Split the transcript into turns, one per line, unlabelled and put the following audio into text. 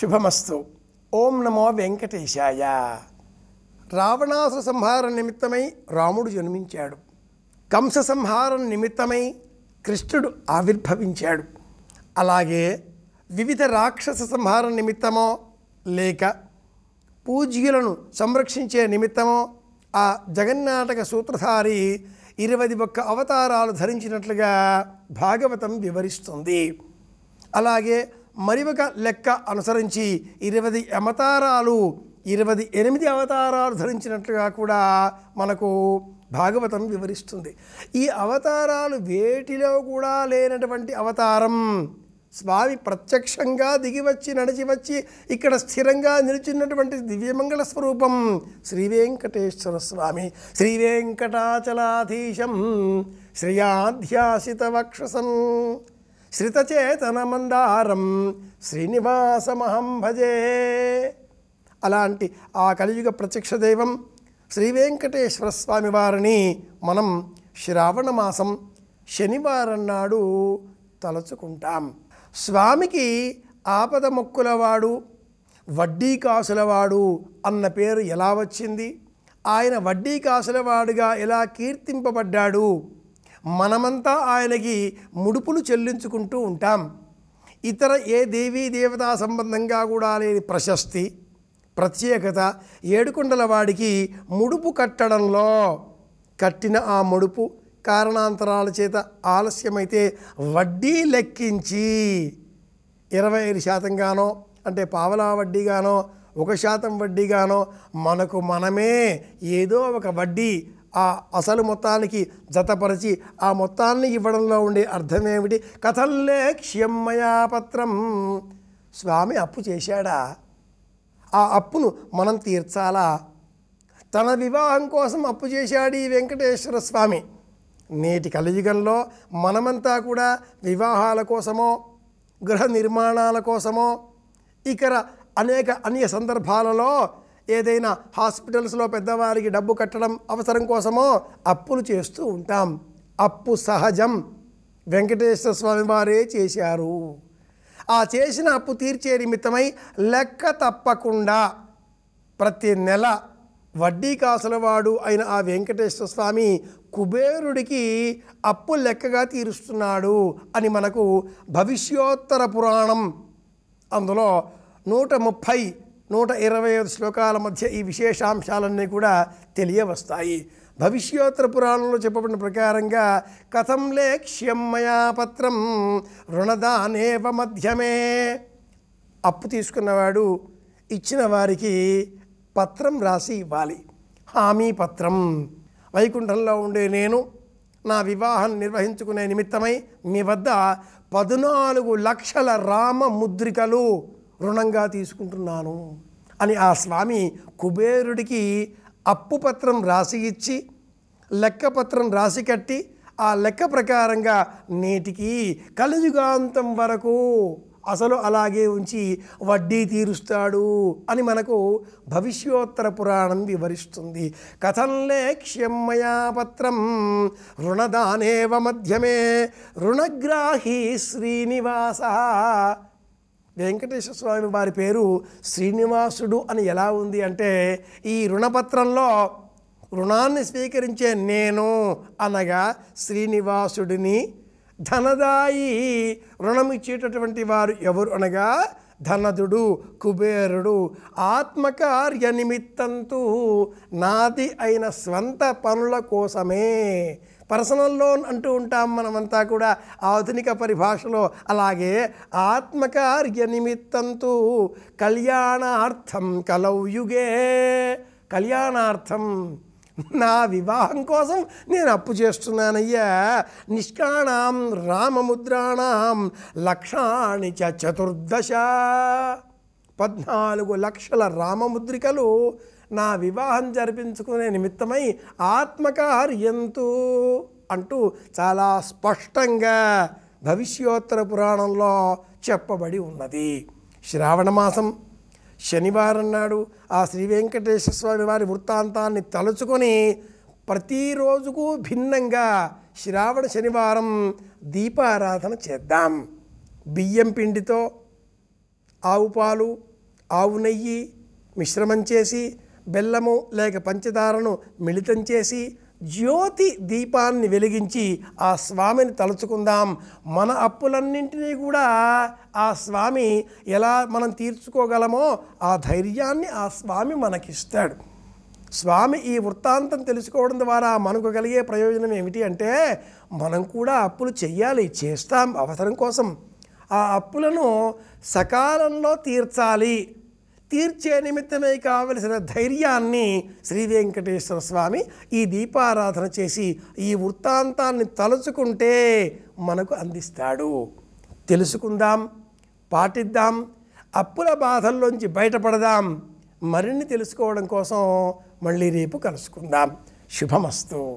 శుభమస్తు ఓం నమో వెంకటేశాయ రావణాసు సంహారం నిమిత్తమై రాముడు జన్మించాడు కంస సంహారం నిమిత్తమై కృష్ణుడు ఆవిర్భవించాడు అలాగే వివిధ రాక్షస సంహారం నిమిత్తమో లేక పూజ్యులను సంరక్షించే నిమిత్తమో ఆ జగన్నాటక సూత్రధారి ఇరవై ఒక్క అవతారాలు ధరించినట్లుగా భాగవతం వివరిస్తుంది అలాగే మరి ఒక లెక్క అనుసరించి ఇరవై అవతారాలు ఇరవై ఎనిమిది అవతారాలు ధరించినట్లుగా కూడా మనకు భాగవతం వివరిస్తుంది ఈ అవతారాలు వేటిలో కూడా లేనటువంటి అవతారం స్వామి ప్రత్యక్షంగా దిగివచ్చి నడిచి వచ్చి ఇక్కడ స్థిరంగా నిలిచినటువంటి దివ్యమంగళ స్వరూపం శ్రీ వెంకటేశ్వర స్వామి శ్రీ వెంకటాచలాధీశం శ్రేయాధ్యాసిత వక్షసం శ్రితచేతనమందారం శ్రీనివాసమహం భజే అలాంటి ఆ కలియుగ ప్రత్యక్ష దైవం శ్రీ వెంకటేశ్వర స్వామి వారిని మనం శ్రావణ మాసం శనివారం నాడు తలచుకుంటాం స్వామికి ఆపద మొక్కులవాడు వడ్డీ కాసులవాడు అన్న పేరు ఎలా వచ్చింది ఆయన వడ్డీ కాసులవాడుగా ఎలా కీర్తింపబడ్డాడు మనమంతా ఆయనకి ముడుపులు చెల్లించుకుంటూ ఉంటాం ఇతర ఏ దేవీ దేవతా సంబంధంగా కూడా లేని ప్రశస్తి ప్రత్యేకత ఏడుకొండల వాడికి ముడుపు కట్టడంలో కట్టిన ఆ ముడుపు కారణాంతరాల చేత ఆలస్యమైతే వడ్డీ లెక్కించి ఇరవై ఐదు శాతంగానో అంటే పావలా వడ్డీగానో ఒక శాతం వడ్డీగానో మనకు మనమే ఏదో ఒక వడ్డీ ఆ అసలు మొత్తానికి జతపరిచి ఆ మొత్తాన్ని ఇవ్వడంలో ఉండే అర్థమేమిటి కథల్లే క్షమ్మయాపత్రం స్వామి అప్పు చేశాడా ఆ అప్పును మనం తీర్చాలా తన వివాహం కోసం అప్పు చేశాడు ఈ వెంకటేశ్వర స్వామి నేటి కలియుగంలో మనమంతా కూడా వివాహాల కోసమో గృహ నిర్మాణాల కోసమో ఇకర అనేక అన్య సందర్భాలలో ఏదైనా హాస్పిటల్స్లో పెద్దవారికి డబ్బు కట్టడం అవసరం కోసమో అప్పులు చేస్తూ ఉంటాం అప్పు సహజం వెంకటేశ్వర స్వామి వారే చేశారు ఆ చేసిన అప్పు తీర్చే నిమిత్తమై లెక్క తప్పకుండా ప్రతి నెల వడ్డీ కాసులవాడు అయిన ఆ వెంకటేశ్వర స్వామి కుబేరుడికి అప్పు లెక్కగా తీరుస్తున్నాడు అని మనకు భవిష్యోత్తర పురాణం అందులో నూట ముప్పై నూట ఇరవై ఐదు శ్లోకాల మధ్య ఈ విశేషాంశాలన్నీ కూడా తెలియవస్తాయి భవిష్యోత్తర పురాణంలో చెప్పబడిన ప్రకారంగా కథం లేక్ష్యం మయా పత్రం రుణదానేవ మధ్యమే అప్పు తీసుకున్నవాడు ఇచ్చిన వారికి పత్రం రాసి ఇవ్వాలి హామీ పత్రం వైకుంఠంలో ఉండే నేను నా వివాహం నిర్వహించుకునే నిమిత్తమై మీ వద్ద పద్నాలుగు లక్షల రామ ముద్రికలు రుణంగా తీసుకుంటున్నాను అని ఆ స్వామి కుబేరుడికి అప్పు పత్రం రాసి ఇచ్చి లెక్క పత్రం రాసి కట్టి ఆ లెక్క ప్రకారంగా నేటికి కలియుగాంతం వరకు అసలు అలాగే ఉంచి వడ్డీ తీరుస్తాడు అని మనకు భవిష్యోత్తర పురాణం వివరిస్తుంది కథం క్షమ్యయాపత్రం రుణదానేవ మధ్యమే రుణగ్రాహీ శ్రీనివాస వెంకటేశ్వర స్వామి వారి పేరు శ్రీనివాసుడు అని ఎలా ఉంది అంటే ఈ రుణపత్రంలో రుణాన్ని స్వీకరించే నేను అనగా శ్రీనివాసుడిని ధనదాయి రుణం ఇచ్చేటటువంటి వారు ఎవరు అనగా ధనదుడు కుబేరుడు ఆత్మకార్య నిమిత్తంతో నాది అయిన స్వంత పనుల కోసమే పర్సనల్ లోన్ అంటూ ఉంటాం మనమంతా కూడా ఆధునిక పరిభాషలో అలాగే ఆత్మకార్య నిమిత్తంతో కళ్యాణార్థం కలవ్యుగే కళ్యాణార్థం నా వివాహం కోసం నేను అప్పు చేస్తున్నానయ్యా నిష్కాణం రామముద్రాణం లక్షాణి చతుర్దశ పద్నాలుగు లక్షల రామముద్రికలు నా వివాహం జరిపించుకునే నిమిత్తమై ఆత్మకార్యంతు అంటూ చాలా స్పష్టంగా భవిష్యోత్తర పురాణంలో చెప్పబడి ఉన్నది శ్రావణమాసం శనివారం నాడు ఆ శ్రీ వెంకటేశ్వర స్వామి వారి వృత్తాంతాన్ని తలుచుకొని ప్రతిరోజుకు భిన్నంగా శ్రావణ శనివారం దీపారాధన చేద్దాం బియ్యం పిండితో ఆవు పాలు ఆవు నెయ్యి మిశ్రమం చేసి బెల్లము లేక పంచదారను మిళితం చేసి జ్యోతి దీపాన్ని వెలిగించి ఆ స్వామిని తలుచుకుందాం మన అప్పులన్నింటినీ కూడా ఆ స్వామి ఎలా మనం తీర్చుకోగలమో ఆ ధైర్యాన్ని ఆ స్వామి మనకిస్తాడు స్వామి ఈ వృత్తాంతం తెలుసుకోవడం ద్వారా మనకు కలిగే ప్రయోజనం ఏమిటి అంటే మనం కూడా అప్పులు చెయ్యాలి చేస్తాం అవసరం కోసం ఆ అప్పులను సకాలంలో తీర్చాలి తీర్చే నిమిత్తమై కావలసిన ధైర్యాన్ని శ్రీ వెంకటేశ్వర స్వామి ఈ దీపారాధన చేసి ఈ వృత్తాంతాన్ని తలుచుకుంటే మనకు అందిస్తాడు తెలుసుకుందాం పాటిద్దాం అప్పుల బాధల్లోంచి బయటపడదాం మరిన్ని తెలుసుకోవడం కోసం మళ్ళీ రేపు కలుసుకుందాం శుభమస్తు